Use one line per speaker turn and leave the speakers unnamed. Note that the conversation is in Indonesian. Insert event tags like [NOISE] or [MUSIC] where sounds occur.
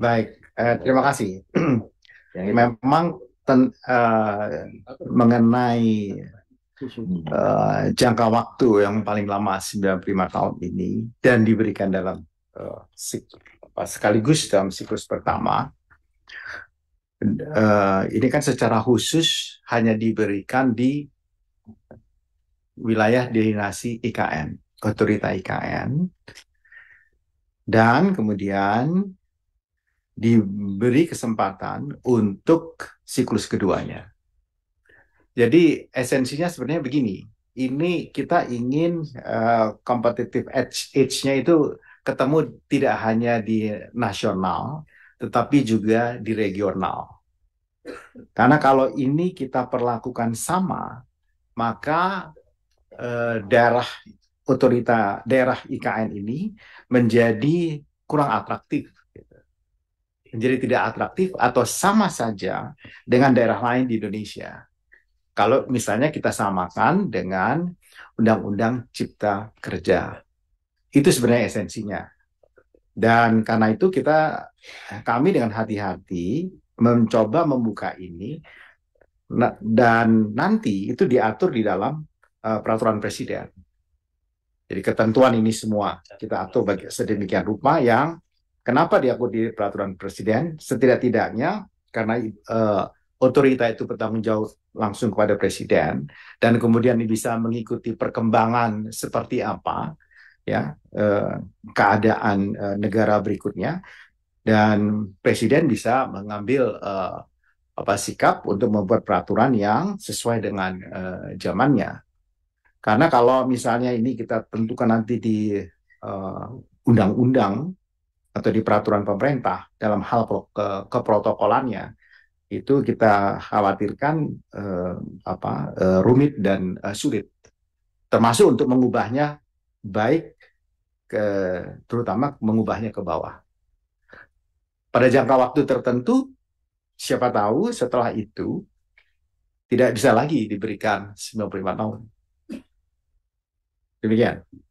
Baik, eh, terima kasih. [CLEARS THROAT] Ya, ya. Memang ten, eh, mengenai eh, jangka waktu yang paling lama 95 tahun ini dan diberikan dalam eh, sekaligus dalam siklus pertama, eh, ini kan secara khusus hanya diberikan di wilayah dinasti IKN, otorita IKN, dan kemudian diberi kesempatan untuk siklus keduanya. Jadi esensinya sebenarnya begini, ini kita ingin uh, competitive edge, edge-nya itu ketemu tidak hanya di nasional, tetapi juga di regional. Karena kalau ini kita perlakukan sama, maka eh, daerah otorita daerah IKN ini menjadi kurang atraktif menjadi tidak atraktif atau sama saja dengan daerah lain di Indonesia. Kalau misalnya kita samakan dengan Undang-Undang Cipta Kerja. Itu sebenarnya esensinya. Dan karena itu kita kami dengan hati-hati mencoba membuka ini dan nanti itu diatur di dalam eh, peraturan presiden. Jadi ketentuan ini semua kita atur sedemikian rupa yang Kenapa diakui di peraturan presiden? Setidak-tidaknya karena uh, otorita itu bertanggung jawab langsung kepada presiden dan kemudian bisa mengikuti perkembangan seperti apa ya uh, keadaan uh, negara berikutnya dan presiden bisa mengambil uh, apa sikap untuk membuat peraturan yang sesuai dengan uh, zamannya karena kalau misalnya ini kita tentukan nanti di undang-undang atau di peraturan pemerintah dalam hal ke, keprotokolannya itu kita khawatirkan eh, apa eh, rumit dan eh, sulit termasuk untuk mengubahnya baik ke terutama mengubahnya ke bawah pada jangka waktu tertentu siapa tahu setelah itu tidak bisa lagi diberikan 95 tahun demikian